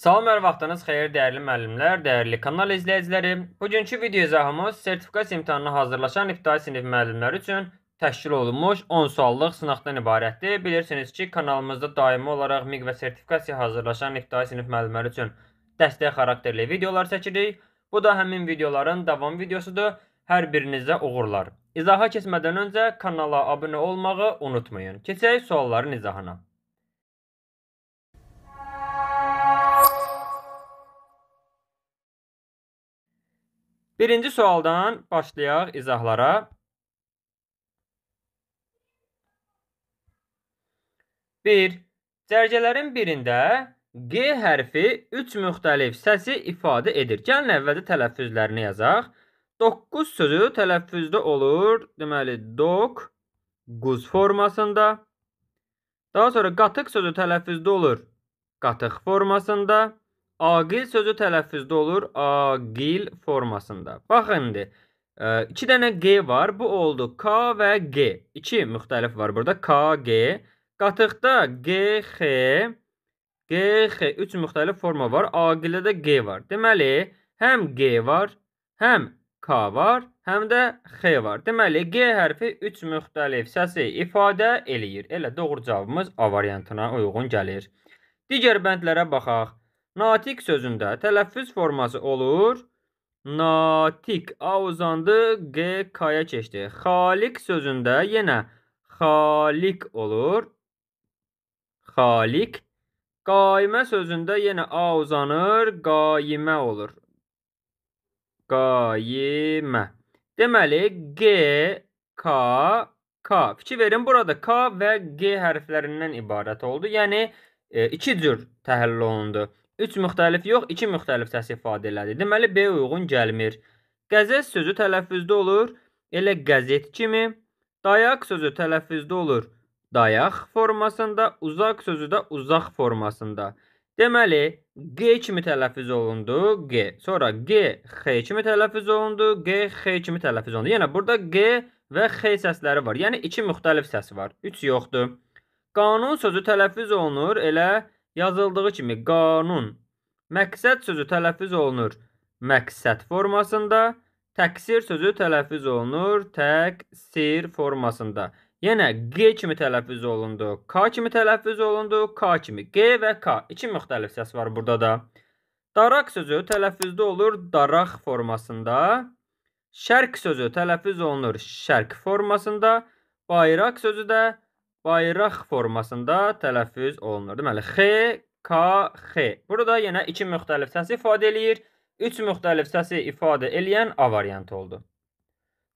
Salam, hər vaxtınız xeyir, dəyərli müəllimlər, dəyərli kanal izləyiciləri. Bugünkü video izahımız sertifikasiya imtahanına hazırlaşan ibtidai sinif müəllimləri üçün təşkil olunmuş 10 suallıq sınaqdan ibarətdir. Bilirsiniz ki, kanalımızda daimi olaraq MİQ və sertifikasiya hazırlaşan ibtidai sinif müəllimləri üçün dəstək xarakterli videolar çəkirik. Bu da həmin videoların davam videosudur. Hər birinizə uğurlar. İzaha keçmədən öncə kanala abunə olmağı unutmayın. Keçək sualların izahına. Birinci sualdan başlayaq izahlara. Bir, cərgələrin birində G hərfi 3 müxtəlif səsi ifadə edir. Gəlin əvvəldə tələffüzlərini yazaq. 9 sözü tələffüzdə olur. Deməli, dok, quz formasında. Daha sonra qatıq sözü tələffüzdə olur. Qatıq formasında. Aqil sözü tələffüzdə olur aqil formasında. Baxın indi. 2 e, dənə G var. Bu oldu K və G. 2 müxtəlif var burada. K, G. Qatıqda G, X, G, X 3 müxtəlif forma var. Aqildə də G var. Deməli, həm G var, həm K var, həm də X var. Deməli, G hərfi 3 müxtəlif səsi ifadə eləyir. Elə doğru cavabımız A variantına uyğun gəlir. Digər bəndlərə baxaq. Natiq sözündə tələffüz forması olur. Natiq A uzandı, G K-ya keçdi. Xaliq sözündə yenə xaliq olur. Xaliq. Qaimə sözündə yenə A uzanır, qaimə olur. Qaimə. Deməli G, K, K. Fikir verin, burada K və G hərflərindən ibarət oldu. Yəni e, iki cür təhlil olundu. 3 müxtəlif yox, 2 müxtəlif səs ifadə elədi. Deməli B uyğun gəlmir. Qəzet sözü tələffüzdə olur elə qəzet kimi, dayaq sözü tələffüzdə olur dayaq formasında, uzaq sözü də uzaq formasında. Deməli G kimi tələffüz olundu, G. Sonra G X kimi tələffüz olundu, G X kimi tələffüz olundu. Yəni burada G və X səsləri var. Yəni iki müxtəlif səs var. 3 yoxdur. Qanun sözü tələffüz olunur elə Yazıldığı kimi qanun məqsəd sözü tələffüz olunur məqsəd formasında, təqsir sözü tələffüz olunur təqsir formasında. Yenə G kimi tələffüz olundu, K kimi tələffüz olundu, K kimi, G və K. İki müxtəlif səs var burada da. Daraq sözü tələffüzdə olur daraq formasında. Şərq sözü tələffüz olunur şərq formasında. Bayraq sözü də tələffüz bayraq formasında tələffüz olunur. Deməli, X, K, X. Burada yenə iki müxtəlif səsi ifadə eləyir. Üç müxtəlif səsi ifadə eləyən A variantı oldu.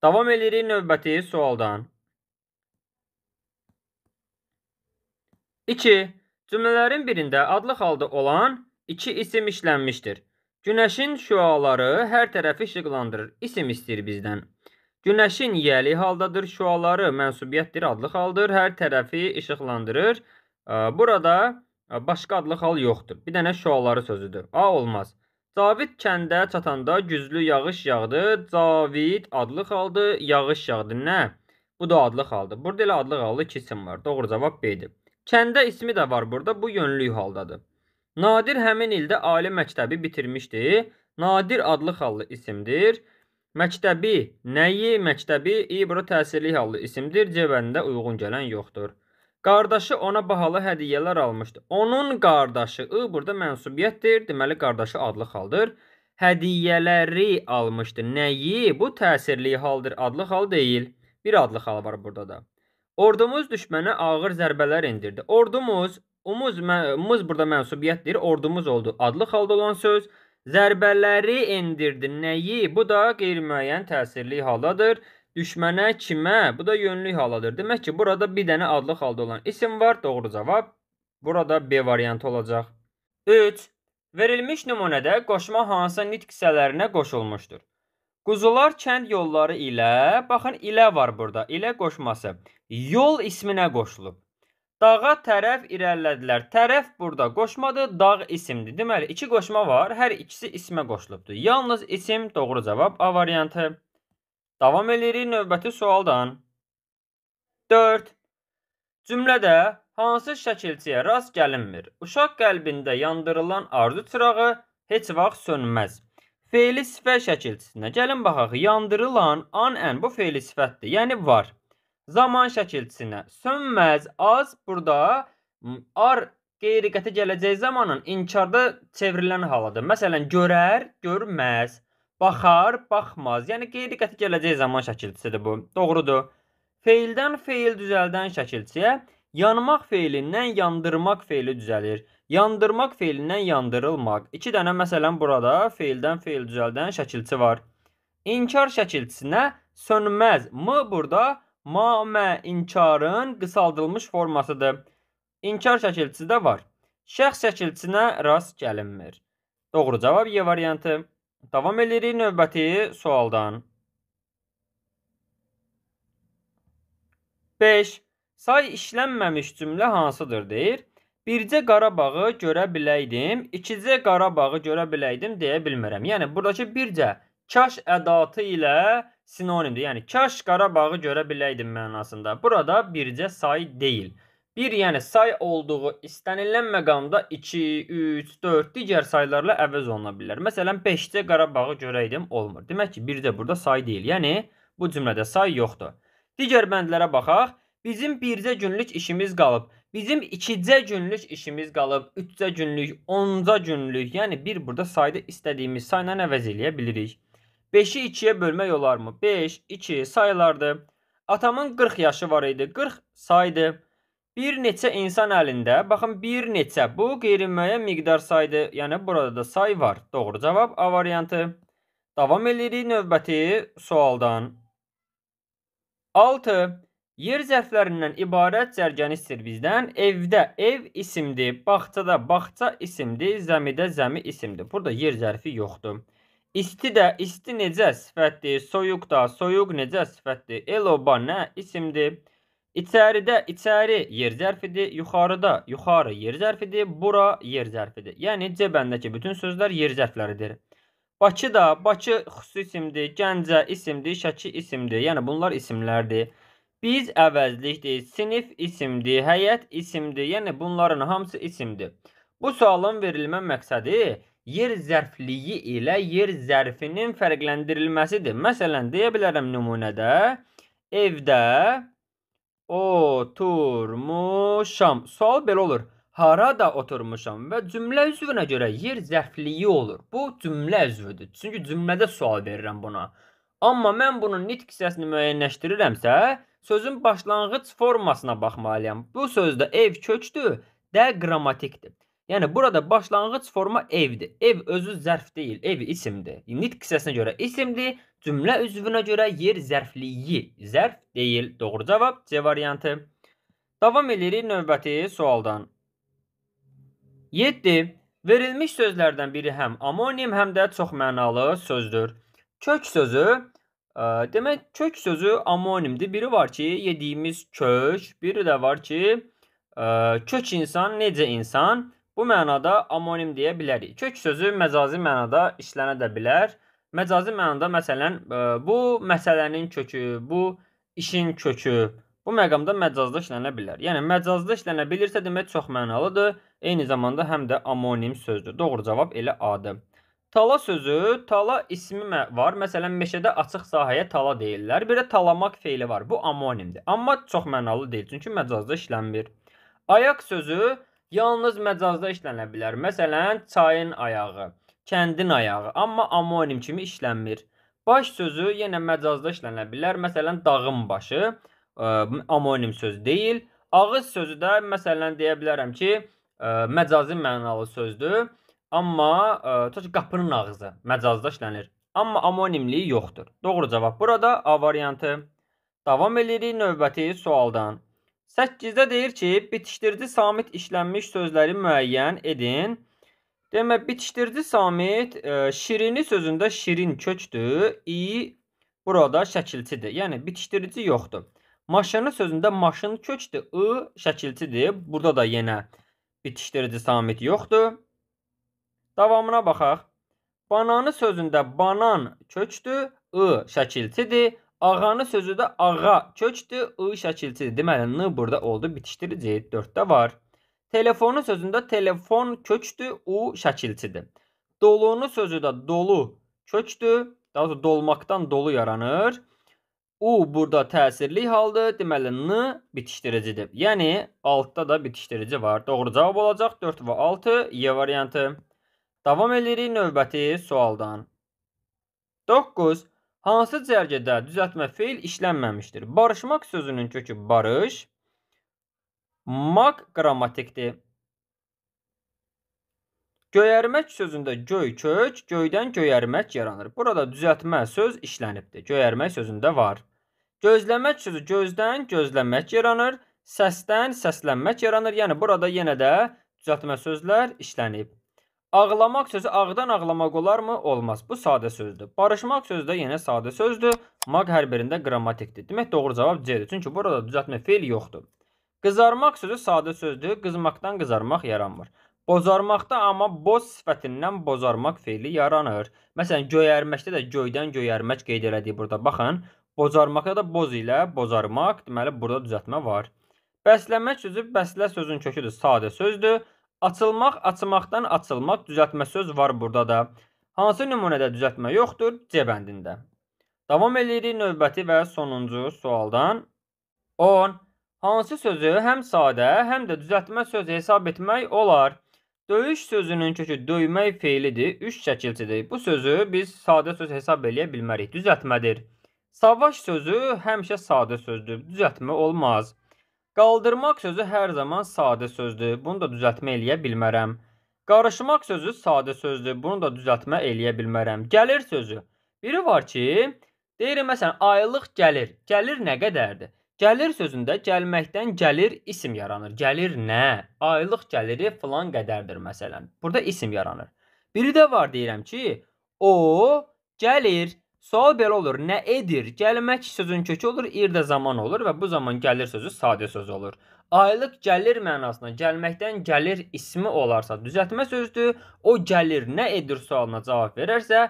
Davam edirik növbəti sualdan. 2. Cümlələrin birində adlı halda olan iki isim işlənmişdir. Günəşin şüaları hər tərəfi işıqlandırır. İsim istəyir bizdən. Günəşin yiyəli haldadır, şüaları mənsubiyyətdir adlı xaldır, hər tərəfi işıqlandırır. Burada başqa adlı xal yoxdur. Bir dənə şüaları sözüdür. A olmaz. Cavid kəndə çatanda güclü yağış yağdı. Cavid adlı xaldı, yağış yağdı. Nə? Bu da adlı xaldı. Burada elə adlı xallı iki isim var. Doğru cavab B-dir. Kəndə ismi də var burada. Bu yönlük haldadır. Nadir həmin ildə ali məktəbi bitirmişdi. Nadir adlı xallı isimdir. Məktəbi, nəyi, məktəbi, i bura təsirli hallı isimdir, C bəndində uyğun gələn yoxdur. Qardaşı ona bahalı hədiyyələr almışdı. Onun qardaşı ı burada mənsubiyyətdir, deməli qardaşı adlı xaldır. Hədiyyələri almışdı. Nəyi? Bu təsirli haldır, adlı xal deyil. Bir adlı xal var burada da. Ordumuz düşmənə ağır zərbələr endirdi. Ordumuz, umuz, mə, umuz burada mənsubiyyətdir. Ordumuz oldu adlı xalda olan söz. Zərbələri endirdi. Nəyi? Bu da qeyri-müəyyən təsirli haladır. Düşmənə kimə? Bu da yönlük haladır. Demək ki, burada bir dənə adlıq halda olan isim var. Doğru cavab burada B variantı olacaq. 3. Verilmiş nümunədə qoşma hansı nitq hissələrinə qoşulmuşdur? Quzular kənd yolları ilə, baxın ilə var burada, ilə qoşması. Yol isminə qoşulub. Dağa tərəf irəlilədilər. Tərəf burada qoşmadır, dağ isimdir. Deməli, iki qoşma var, hər ikisi ismə qoşulubdur. Yalnız isim doğru cavab A variantı. Davam edirik növbəti sualdan. 4. Cümlədə hansı şəkilçiyə rast gəlinmir? Uşaq qəlbində yandırılan arzu çırağı heç vaxt sönməz. Feili sifət şəkilçisinə gəlin baxaq. Yandırılan an ən bu feili sifətdir, yəni var zaman şəkilçisinə. Sönməz az burada ar qeyri-qəti gələcək zamanın inkarda çevrilən halıdır. Məsələn, görər, görməz, baxar, baxmaz. Yəni qeyri-qəti gələcək zaman şəkilçisidir bu. Doğrudur. Feildən feil düzəldən şəkilçiyə yanmaq feilindən yandırmaq feili düzəlir. Yandırmaq feilindən yandırılmaq. 2 dənə məsələn burada feildən feil düzəldən şəkilçi var. İnkar şəkilçisinə sönməz m burada Mamə inkarın qısaldılmış formasıdır. İnkar şəkilçisi də var. Şəxs şəkilçisinə rast gəlinmir. Doğru cavab Y variantı. Davam edirik növbəti sualdan. 5. Say işlənməmiş cümlə hansıdır deyir. Bircə Qarabağı görə biləydim, ikicə Qarabağı görə biləydim deyə bilmirəm. Yəni buradakı bircə kaş ədatı ilə sinonimdir. Yəni kaş Qarabağı görə biləydim mənasında. Burada bircə say deyil. Bir yəni say olduğu istənilən məqamda 2, 3, 4 digər saylarla əvəz oluna bilər. Məsələn 5-də Qarabağı görəydim olmur. Demək ki, bircə burada say deyil. Yəni bu cümlədə say yoxdur. Digər bəndlərə baxaq. Bizim bircə günlük işimiz qalıb. Bizim ikicə günlük işimiz qalıb. Üçcə günlük, onca günlük. Yəni bir burada sayda istədiyimiz sayla əvəz eləyə bilirik. 5-i 2-yə bölmək olarmı? 5, 2 saylardır. Atamın 40 yaşı var idi. 40 saydı. Bir neçə insan əlində, baxın bir neçə bu qeyri-müəyyən miqdar saydı. Yəni burada da say var. Doğru cavab A variantı. Davam edirik növbəti sualdan. 6. Yer zərflərindən ibarət cərgəni istir bizdən. Evdə ev isimdir, bağçada bağça isimdir, zəmidə zəmi isimdir. Burada yer zərfi yoxdur. İsti də isti necə sifətdir? Soyuq da soyuq necə sifətdir? Eloba nə isimdir? İçəridə içəri yer zərfidir, yuxarıda yuxarı yer zərfidir, bura yer zərfidir. Yəni C bəndəki bütün sözlər yer zərfləridir. Bakı da Bakı xüsusi isimdir, Gəncə isimdir, Şəki isimdir. Yəni bunlar isimlərdir. Biz əvəzlikdir, sinif isimdir, həyət isimdir. Yəni bunların hamısı isimdir. Bu sualın verilmə məqsədi yer zərfliyi ilə yer zərfinin fərqləndirilməsidir. Məsələn, deyə bilərəm nümunədə evdə oturmuşam. Sual belə olur. Harada oturmuşam və cümlə üzvünə görə yer zərfliyi olur. Bu cümlə üzvüdür. Çünki cümlədə sual verirəm buna. Amma mən bunun nitq hissəsini müəyyənləşdirirəmsə, sözün başlanğıc formasına baxmalıyam. Bu sözdə ev kökdür, də qrammatikdir. Yəni burada başlanğıc forma evdir. Ev özü zərf deyil, ev isimdir. Nitq hissəsinə görə isimdir, cümlə üzvünə görə yer zərfliyi, zərf deyil. Doğru cavab C variantı. Davam edirik növbəti sualdan. 7. Verilmiş sözlərdən biri həm amonim, həm də çoxmənalı sözdür. Kök sözü ə, e, demək kök sözü amonimdir. Biri var ki, yediyimiz kök, biri də var ki, ə, e, kök insan necə insan Bu mənada amonim deyə bilərik. Kök sözü məcazi mənada işlənə də bilər. Məcazi mənada məsələn e, bu məsələnin kökü, bu işin kökü bu məqamda məcazda işlənə bilər. Yəni məcazda işlənə bilirsə demək çox mənalıdır. Eyni zamanda həm də amonim sözdür. Doğru cavab elə A-dır. Tala sözü, tala ismi var. Məsələn, meşədə açıq sahəyə tala deyirlər. Bir də talamaq feili var. Bu amonimdir. Amma çox mənalı deyil, çünki məcazda işlənmir. Ayaq sözü yalnız məcazda işlənə bilər. Məsələn, çayın ayağı, kəndin ayağı, amma amonim kimi işlənmir. Baş sözü yenə məcazda işlənə bilər. Məsələn, dağın başı ə, e, amonim söz deyil. Ağız sözü də məsələn deyə bilərəm ki, ə, e, məcazi mənalı sözdür, amma e, tutaq ki, qapının ağzı məcazda işlənir. Amma amonimliyi yoxdur. Doğru cavab burada A variantı. Davam edirik növbəti sualdan. 8-də deyir ki, bitişdirici samit işlənmiş sözləri müəyyən edin. Demə bitişdirici samit e, şirini sözündə şirin kökdür. İ burada şəkilçidir. Yəni bitişdirici yoxdur. Maşını sözündə maşın kökdür. I şəkilçidir. Burada da yenə bitişdirici samit yoxdur. Davamına baxaq. Bananı sözündə banan kökdür. I şəkilçidir. Ağanı sözü də ağa kökdür, ı şəkilçidir. Deməli n burada oldu bitişdirici 4-də var. Telefonu sözündə telefon kökdür, u şəkilçidir. Dolunu sözü də dolu kökdür. Daha doğrusu dolmaqdan dolu yaranır. U burada təsirli haldır. Deməli n bitişdiricidir. Yəni 6-da da bitişdirici var. Doğru cavab olacaq 4 və 6 Y variantı. Davam edirik növbəti sualdan. 9 Hansı cərgədə düzəltmə feil işlənməmişdir? Barışmaq sözünün kökü barış, maq qrammatikdir. Göyərmək sözündə göy kök, göydən göyərmək yaranır. Burada düzəltmə söz işlənibdir. Göyərmək sözündə var. Gözləmək sözü gözdən gözləmək yaranır. Səsdən səslənmək yaranır. Yəni burada yenə də düzəltmə sözlər işlənib. Ağlamaq sözü ağdan ağlamaq olarmı? Olmaz. Bu sadə sözdür. Barışmaq sözü də yenə sadə sözdür. Maq hərberində qrammatikdir. Demək doğru cavab C-dir. Çünki burada düzəltmə feil yoxdur. Qızarmaq sözü sadə sözdür. Qızmaqdan qızarmaq yaranmır. Bozarmaqda amma boz sifətindən bozarmaq feili yaranır. Məsələn, göyərməkdə də göydən göyərmək qeyd elədik burada. Baxın, bozarmaqda da boz ilə bozarmaq, deməli burada düzəltmə var. Bəsləmək sözü bəslə sözün köküdür, sadə sözdür. Açılmaq, açmaqdan açılmaq düzəltmə söz var burada da. Hansı nümunədə düzəltmə yoxdur? C bəndində. Davam edirik növbəti və sonuncu sualdan. 10. Hansı sözü həm sadə, həm də düzəltmə söz hesab etmək olar? Döyüş sözünün kökü döymək feilidir, üç şəkilçidir. Bu sözü biz sadə söz hesab eləyə bilmərik, düzəltmədir. Savaş sözü həmişə sadə sözdür, düzəltmə olmaz. Qaldırmaq sözü hər zaman sadə sözdür. Bunu da düzəltmə eləyə bilmərəm. Qarışmaq sözü sadə sözdür. Bunu da düzəltmə eləyə bilmərəm. Gəlir sözü. Biri var ki, deyirəm məsələn, aylıq gəlir. Gəlir nə qədərdir? Gəlir sözündə gəlməkdən gəlir isim yaranır. Gəlir nə? Aylıq gəliri filan qədərdir məsələn. Burada isim yaranır. Biri də var deyirəm ki, o gəlir. Sual belə olur. Nə edir? Gəlmək sözün kökü olur, ir də zaman olur və bu zaman gəlir sözü sadə söz olur. Aylıq gəlir mənasına gəlməkdən gəlir ismi olarsa düzəltmə sözdür. O gəlir nə edir sualına cavab verərsə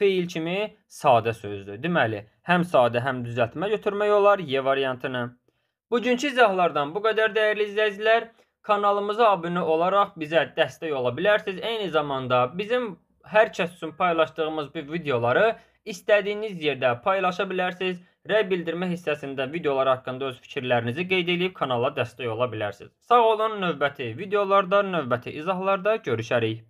feil kimi sadə sözdür. Deməli, həm sadə, həm düzəltmə götürmək olar Y variantını. Bugünkü izahlardan bu qədər dəyərli izləyicilər. Kanalımıza abunə olaraq bizə dəstək ola bilərsiniz. Eyni zamanda bizim hər kəs üçün paylaşdığımız bu videoları istədiyiniz yerdə paylaşa bilərsiniz. Rəy bildirmə hissəsində videolar haqqında öz fikirlərinizi qeyd edib kanala dəstək ola bilərsiniz. Sağ olun, növbəti videolarda, növbəti izahlarda görüşərik.